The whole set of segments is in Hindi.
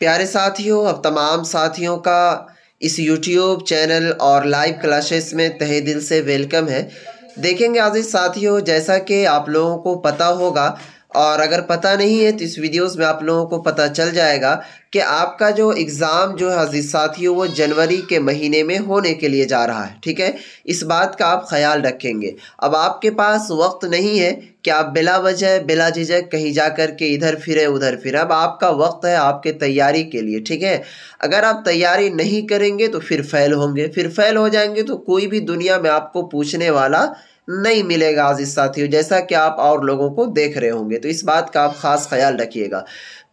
प्यारे साथियों अब तमाम साथियों का इस यूट्यूब चैनल और लाइव क्लासेस में तहे दिल से वेलकम है देखेंगे आजिज़ साथियों जैसा कि आप लोगों को पता होगा और अगर पता नहीं है तो इस वीडियोस में आप लोगों को पता चल जाएगा कि आपका जो एग्ज़ाम जो है अजीज़ साथियों वो जनवरी के महीने में होने के लिए जा रहा है ठीक है इस बात का आप ख्याल रखेंगे अब आपके पास वक्त नहीं है कि आप बिला वजह बिला झिझक कहीं जा कर के इधर फिरे उधर फिरे अब आपका वक्त है आपके तैयारी के लिए ठीक है अगर आप तैयारी नहीं करेंगे तो फिर फ़ेल होंगे फिर फ़ेल हो जाएंगे तो कोई भी दुनिया में आपको पूछने वाला नहीं मिलेगा आज इस साथियों जैसा कि आप और लोगों को देख रहे होंगे तो इस बात का आप ख़ास ख्याल रखिएगा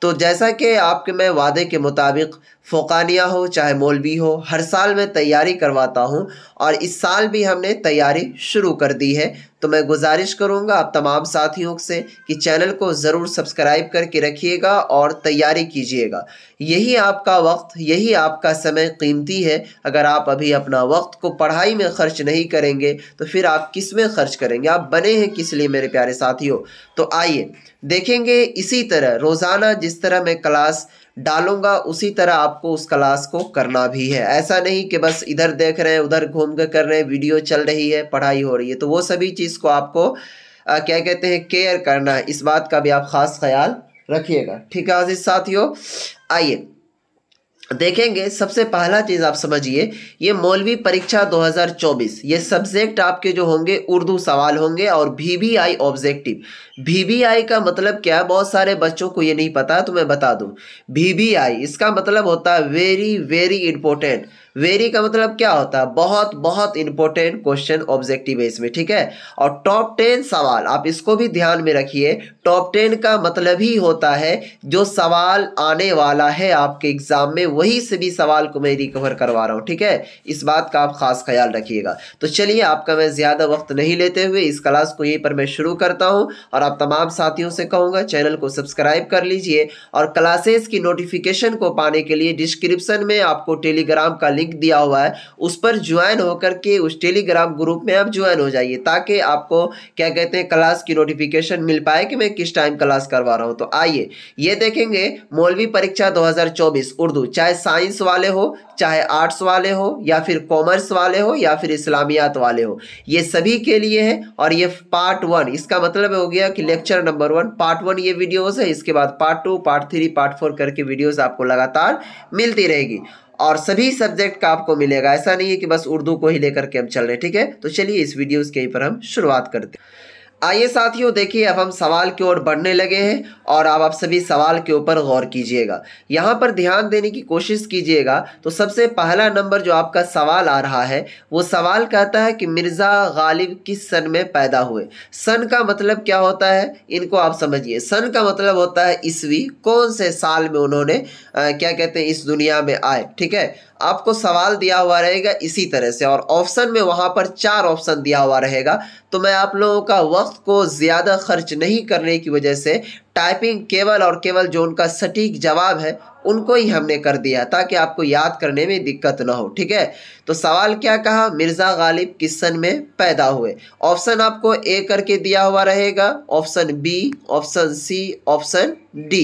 तो जैसा कि आपके मैं वादे के मुताबिक फ़ोकानिया हो चाहे मौलवी हो हर साल मैं तैयारी करवाता हूँ और इस साल भी हमने तैयारी शुरू कर दी है तो मैं गुजारिश करूँगा आप तमाम साथियों से कि चैनल को ज़रूर सब्सक्राइब करके रखिएगा और तैयारी कीजिएगा यही आपका वक्त यही आपका समय कीमती है अगर आप अभी अपना वक्त को पढ़ाई में ख़र्च नहीं करेंगे तो फिर आप किस में ख़र्च करेंगे आप बने हैं किस लिए मेरे प्यारे साथियों तो आइए देखेंगे इसी तरह रोज़ाना जिस जिस तरह मैं क्लास डालूंगा उसी तरह आपको उस क्लास को करना भी है ऐसा नहीं कि बस इधर देख रहे हैं उधर घूम कर कर रहे हैं वीडियो चल रही है पढ़ाई हो रही है तो वो सभी चीज़ को आपको आ, क्या कहते हैं केयर करना है इस बात का भी आप ख़ास ख्याल रखिएगा ठीक है आज साथियों आइए देखेंगे सबसे पहला चीज़ आप समझिए ये मौलवी परीक्षा 2024 ये सब्जेक्ट आपके जो होंगे उर्दू सवाल होंगे और भी आई ऑब्जेक्टिव भी आई का मतलब क्या है बहुत सारे बच्चों को ये नहीं पता तो मैं बता दूँ भी आई इसका मतलब होता है वेरी वेरी इंपॉर्टेंट वेरी का मतलब क्या होता है बहुत बहुत इंपॉर्टेंट क्वेश्चन ऑब्जेक्टिव है इसमें ठीक है और टॉप टेन सवाल आप इसको भी ध्यान में रखिए टॉप टेन का मतलब ही होता है जो सवाल आने वाला है आपके एग्जाम में वही से भी सवाल को मैं रिकवर करवा रहा हूँ ठीक है इस बात का आप खास ख्याल रखिएगा तो चलिए आपका मैं ज़्यादा वक्त नहीं लेते हुए इस क्लास को यहीं पर मैं शुरू करता हूँ और आप तमाम साथियों से कहूँगा चैनल को सब्सक्राइब कर लीजिए और क्लासेस की नोटिफिकेशन को पाने के लिए डिस्क्रिप्सन में आपको टेलीग्राम का लिंक लिंक दिया हुआ है उस पर ज्वाइन होकर के उस टेलीग्राम ग्रुप में आप ज्वाइन हो जाइए ताकि आपको क्या कहते हैं क्लास की नोटिफिकेशन मिल पाए कि मैं किस टाइम क्लास करवा रहा हूँ तो आइए ये देखेंगे मौलवी परीक्षा 2024 उर्दू चाहे साइंस वाले हो चाहे आर्ट्स वाले हो या फिर कॉमर्स वाले हो या फिर इस्लामियात वाले हो ये सभी के लिए है और ये पार्ट वन इसका मतलब हो गया कि lecture number one part one ये वीडियोस है इसके बाद part two part three part four करके वीडियोस आपको लगातार मिलती रहेगी और सभी सब्जेक्ट का आपको मिलेगा ऐसा नहीं है कि बस उर्दू को ही लेकर के हम चल रहे ठीक है तो चलिए इस वीडियो के ही पर हम शुरुआत करते हैं आइए साथियों देखिए अब हम सवाल की ओर बढ़ने लगे हैं और अब आप सभी सवाल के ऊपर गौर कीजिएगा यहाँ पर ध्यान देने की कोशिश कीजिएगा तो सबसे पहला नंबर जो आपका सवाल आ रहा है वो सवाल कहता है कि मिर्ज़ा गालिब किस सन में पैदा हुए सन का मतलब क्या होता है इनको आप समझिए सन का मतलब होता है ईस्वी कौन से साल में उन्होंने आ, क्या कहते हैं इस दुनिया में आए ठीक है आपको सवाल दिया हुआ रहेगा इसी तरह से और ऑप्शन में वहाँ पर चार ऑप्शन दिया हुआ रहेगा तो मैं आप लोगों का वक्त को ज़्यादा खर्च नहीं करने की वजह से टाइपिंग केवल और केवल जो उनका सटीक जवाब है उनको ही हमने कर दिया ताकि आपको याद करने में दिक्कत ना हो ठीक है तो सवाल क्या कहा मिर्ज़ा गालिब किस सन में पैदा हुए ऑप्शन आपको ए करके दिया हुआ रहेगा option B option C option D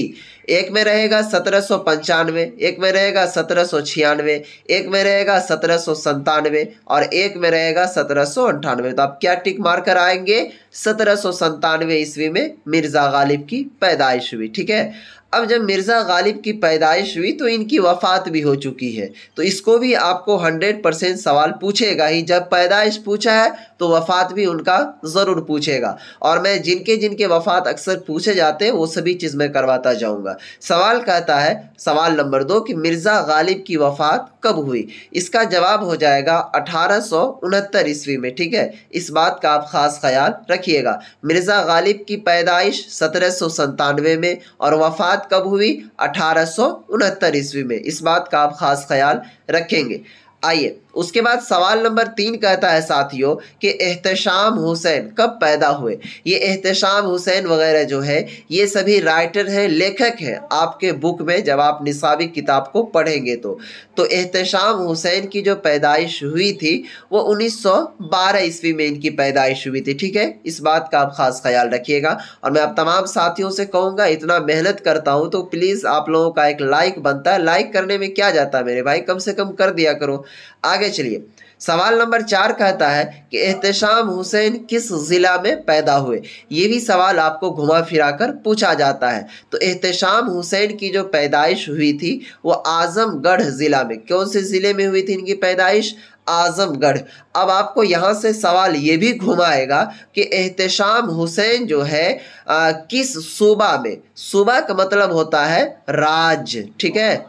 एक में रहेगा सत्रह सौ पंचानवे एक में रहेगा सत्रह सौ छियानवे एक में रहेगा सत्रह सौ संतानवे और एक में रहेगा सत्रह सौ अंठानवे तो आप क्या टिक मार कर आएंगे सत्रह सौ संतानवे ईस्वी में मिर्ज़ा गालिब की पैदाइश हुई ठीक है अब जब मिर्ज़ा गालिब की पैदाइश हुई तो इनकी वफ़ात भी हो चुकी है तो इसको भी आपको हंड्रेड परसेंट सवाल पूछेगा ही जब पैदाइश पूछा है तो वफ़ात भी उनका ज़रूर पूछेगा और मैं जिनके जिनके वफ़ात अक्सर पूछे जाते हैं वो सभी चीज़ मैं करवाता जाऊंगा सवाल कहता है सवाल नंबर दो कि मिर्ज़ा गालिब की वफ़ात कब हुई इसका जवाब हो जाएगा अठारह सौ उनहत्तर ईस्वी में ठीक है इस बात का आप ख़ास ख्याल रखिएगा मिर्ज़ा गालिब की पैदाइश सत्रह सौ सन्तानवे में और वफ़ात कब हुई अठारह सौ उनहत्तर ईस्वी में इस बात का आप ख़ास ख्याल रखेंगे आइए उसके बाद सवाल नंबर तीन कहता है साथियों कि एहतशाम हुसैन कब पैदा हुए ये एहतशाम हुसैन वगैरह जो है ये सभी राइटर हैं लेखक हैं आपके बुक में जब आप निसाबी किताब को पढ़ेंगे तो तो एहतशाम हुसैन की जो पैदाइश हुई थी वो 1912 ईस्वी में इनकी पैदाइश हुई थी ठीक है इस बात का आप ख़ास ख्याल रखिएगा और मैं आप तमाम साथियों से कहूँगा इतना मेहनत करता हूँ तो प्लीज़ आप लोगों का एक लाइक बनता है लाइक करने में क्या जाता है मेरे भाई कम से कम कर दिया करो आगे चलिए सवाल नंबर चार कहता है कि एहतशाम हुसैन किस ज़िला में पैदा हुए ये भी सवाल आपको घुमा फिरा कर पूछा जाता है तो एहतशाम हुसैन की जो पैदाइश हुई थी वो आज़मगढ़ ज़िला में कौन से ज़िले में हुई थी इनकी पैदाइश आज़मगढ़ अब आपको यहाँ से सवाल ये भी घुमाएगा कि एहतशाम हुसैन जो है आ, किस सूबा में सूबा का मतलब होता है राज्य ठीक है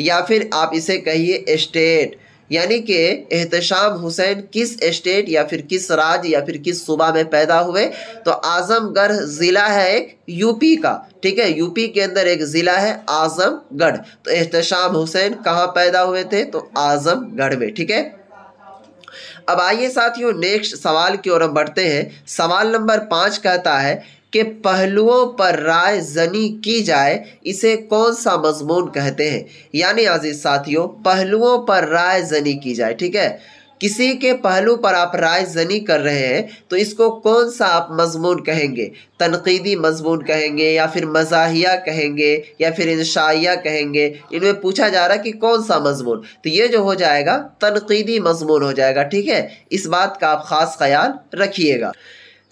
या फिर आप इसे कहिए स्टेट यानी कि एहतशाम हुसैन किस स्टेट या फिर किस राज्य या फिर किस सूबा में पैदा हुए तो आज़मगढ़ ज़िला है एक यूपी का ठीक है यूपी के अंदर एक ज़िला है आज़मगढ़ तो एहतशाम हुसैन कहाँ पैदा हुए थे तो आज़मगढ़ में ठीक है अब आइए साथियों नेक्स्ट सवाल की ओर हम बढ़ते हैं सवाल नंबर पाँच कहता है के पहलुओं पर राय जनी की जाए इसे कौन सा मजमून कहते हैं यानी आजीज़ साथियों पहलुओं पर राय जनी की जाए ठीक है किसी के पहलू पर आप राय जनी कर रहे हैं तो इसको कौन सा आप मजमून कहेंगे तनकीदी मजमून कहेंगे या फिर मजाहिया कहेंगे या फिर इंशाइया कहेंगे इनमें पूछा जा रहा है कि कौन सा मजमून तो ये जो हो जाएगा तनकीदी मजमून हो जाएगा ठीक है इस बात का आप ख़ास ख्याल रखिएगा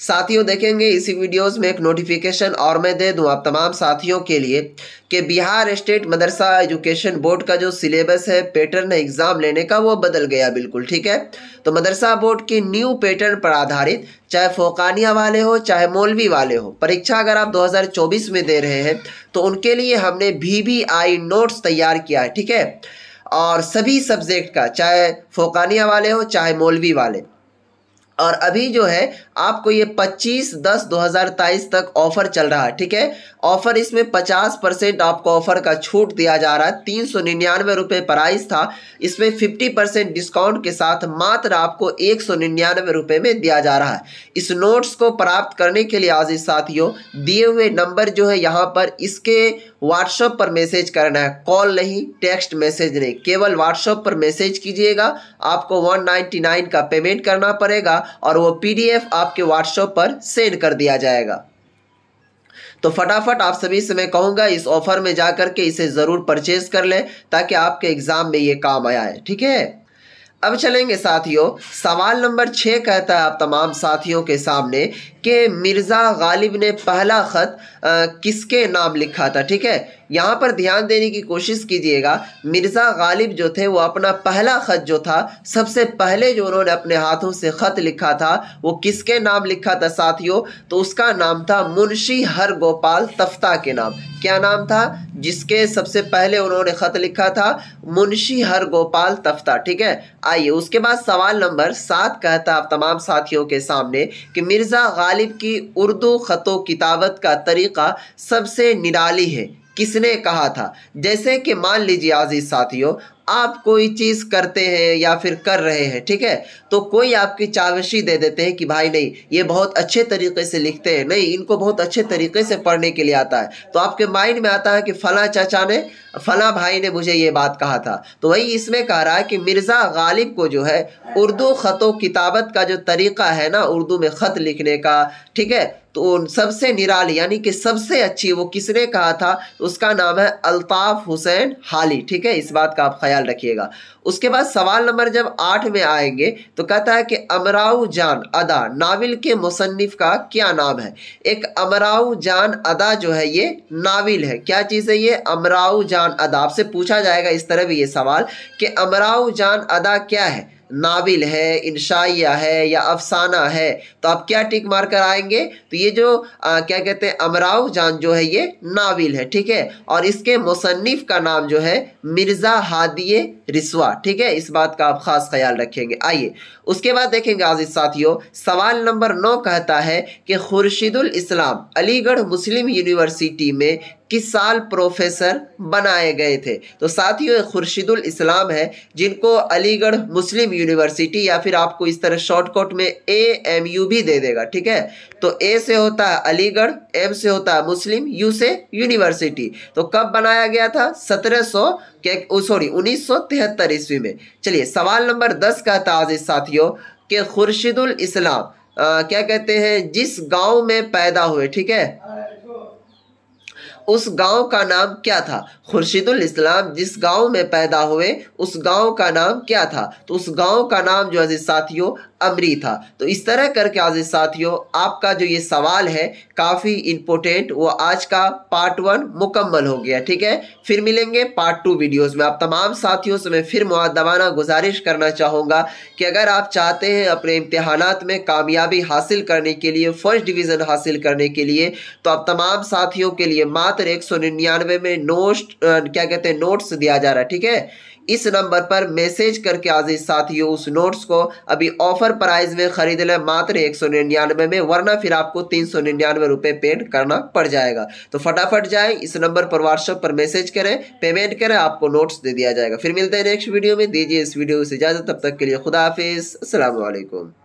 साथियों देखेंगे इसी वीडियोस में एक नोटिफिकेशन और मैं दे दूं आप तमाम साथियों के लिए कि Bihar state Madrasa education board का जो सिलेबस है पैटर्न एग्ज़ाम लेने का वो बदल गया बिल्कुल ठीक है तो मदरसा बोर्ड की न्यू पैटर्न पर आधारित चाहे फोकानिया वाले हो चाहे मौलवी वाले हो परीक्षा अगर आप 2024 में दे रहे हैं तो उनके लिए हमने वी वी आई नोट्स तैयार किया है ठीक है और सभी सब्जेक्ट का चाहे फोकानिया वाले हो चाहे मौलवी वाले और अभी जो है आपको ये 25 दस 2023 तक ऑफर चल रहा है ठीक है ऑफर इसमें 50 परसेंट आपको ऑफर का छूट दिया जा रहा है तीन सौ निन्यानवे रुपये प्राइस था इसमें 50 परसेंट डिस्काउंट के साथ मात्र आपको एक सौ निन्यानवे रुपये में दिया जा रहा है इस नोट्स को प्राप्त करने के लिए आज साथियों दिए हुए नंबर जो है यहाँ पर इसके व्हाट्सएप पर मैसेज करना है कॉल नहीं टेक्स्ट मैसेज नहीं केवल व्हाट्सएप पर मैसेज कीजिएगा आपको वन का पेमेंट करना पड़ेगा और वो पीडीएफ आपके व्हाट्सएप पर सेंड कर दिया जाएगा तो फटाफट आप सभी से मैं कहूँगा इस ऑफर में जा करके इसे ज़रूर परचेज कर लें ताकि आपके एग्ज़ाम में ये काम आया है ठीक है अब चलेंगे साथियों सवाल नंबर छः कहता है आप तमाम साथियों के सामने कि मिर्ज़ा गालिब ने पहला ख़त किसके नाम लिखा था ठीक है यहाँ पर ध्यान देने की कोशिश कीजिएगा मिर्ज़ा गालिब जो थे वो अपना पहला ख़त जो था सबसे पहले जो उन्होंने अपने हाथों से ख़त लिखा था वो किसके नाम लिखा था साथियों तो उसका नाम था मुंशी हर गोपाल तफ्ता के नाम क्या नाम था जिसके सबसे पहले उन्होंने ख़त लिखा था मुंशी हर गोपाल तफ्ता ठीक है आइए उसके बाद सवाल नंबर सात कहता आप तमाम साथियों के सामने कि मिर्ज़ा गालिब की उर्दू ख़तो किताबत का तरीक़ा सबसे निराली है किसने कहा था जैसे कि मान लीजिए आजीज़ साथियों आप कोई चीज़ करते हैं या फिर कर रहे हैं ठीक है तो कोई आपकी चावशी दे देते हैं कि भाई नहीं ये बहुत अच्छे तरीके से लिखते हैं नहीं इनको बहुत अच्छे तरीके से पढ़ने के लिए आता है तो आपके माइंड में आता है कि फ़लाँ चाचा ने फ़लाँ भाई ने मुझे ये बात कहा था तो वही इसमें कह रहा है कि मिर्ज़ा गालिब को जो है उर्दू ख़तों किताबत का जो तरीक़ा है ना उर्दू में ख़त लिखने का ठीक है तो सबसे निराली यानी कि सबसे अच्छी वो किसने कहा था उसका नाम है अल्ताफ़ हुसैन हाली ठीक है इस बात का आप ख्याल रखिएगा उसके बाद सवाल नंबर जब आठ में आएंगे तो कहता है कि अमराऊ जान अदा नाविल के मुसनफ़ का क्या नाम है एक अमराऊ जान अदा जो है ये नाविल है क्या चीज़ है ये अमराऊ जान अदा आपसे पूछा जाएगा इस तरह भी ये सवाल कि अमराऊ जान अदा क्या है नाविल है इंशाइया है या अफसाना है तो आप क्या टिक मार कर आएंगे तो ये जो आ, क्या कहते हैं अमराव जान जो है ये नाविल है ठीक है और इसके मुसनफ़ का नाम जो है मिर्ज़ा हादिय रिसवा ठीक है इस बात का आप ख़ास ख्याल रखेंगे आइए उसके बाद देखेंगे आज साथियों सवाल नंबर नौ कहता है कि खुर्शीदुल इस्लाम अलीगढ़ मुस्लिम यूनिवर्सिटी में किस साल प्रोफेसर बनाए गए थे तो साथियों खुर्शीदुल इस्लाम है जिनको अलीगढ़ मुस्लिम यूनिवर्सिटी या फिर आपको इस तरह शॉर्टकट में ए एम यू भी दे देगा ठीक है तो ए से होता है अलीगढ़ एम से होता है मुस्लिम यू से यूनिवर्सिटी तो कब बनाया गया था सत्रह सौ सॉरी उन्नीस सौ तिहत्तर ईस्वी में चलिए सवाल नंबर दस का था आजिज साथियों के खुर्शीदुल इस्लाम क्या कहते हैं जिस गाँव में पैदा हुए ठीक है उस गांव का नाम क्या था खुर्शीदुल इस्लाम जिस गांव में पैदा हुए उस गांव का नाम क्या था तो उस गांव का नाम जो अजीज़ साथियों अमरी था तो इस तरह करके अजीज़ साथियों आपका जो ये सवाल है काफ़ी इम्पोर्टेंट वो आज का पार्ट वन मुकम्मल हो गया ठीक है फिर मिलेंगे पार्ट टू वीडियोस में आप तमाम साथियों से मैं फिर मुआदबाना गुजारिश करना चाहूँगा कि अगर आप चाहते हैं अपने इम्तहान में कामयाबी हासिल करने के लिए फर्स्ट डिवीज़न हासिल करने के लिए तो आप तमाम साथियों के लिए मात्र एक में नोट क्या कहते हैं नोट्स दिया जा रहा है ठीक है इस नंबर पर मैसेज करके आज साथियों उस नोट्स को अभी ऑफर प्राइस में खरीद लें मात्र एक सौ निन्यानवे में वरना फिर आपको तीन सौ निन्यानवे रुपये पेड करना पड़ जाएगा तो फटाफट जाएं इस नंबर पर व्हाट्सएप पर मैसेज करें पेमेंट करें आपको नोट्स दे दिया जाएगा फिर मिलते हैं नेक्स्ट वीडियो में दीजिए इस वीडियो से इजाज़त तब तक के लिए खुदा हाफिज़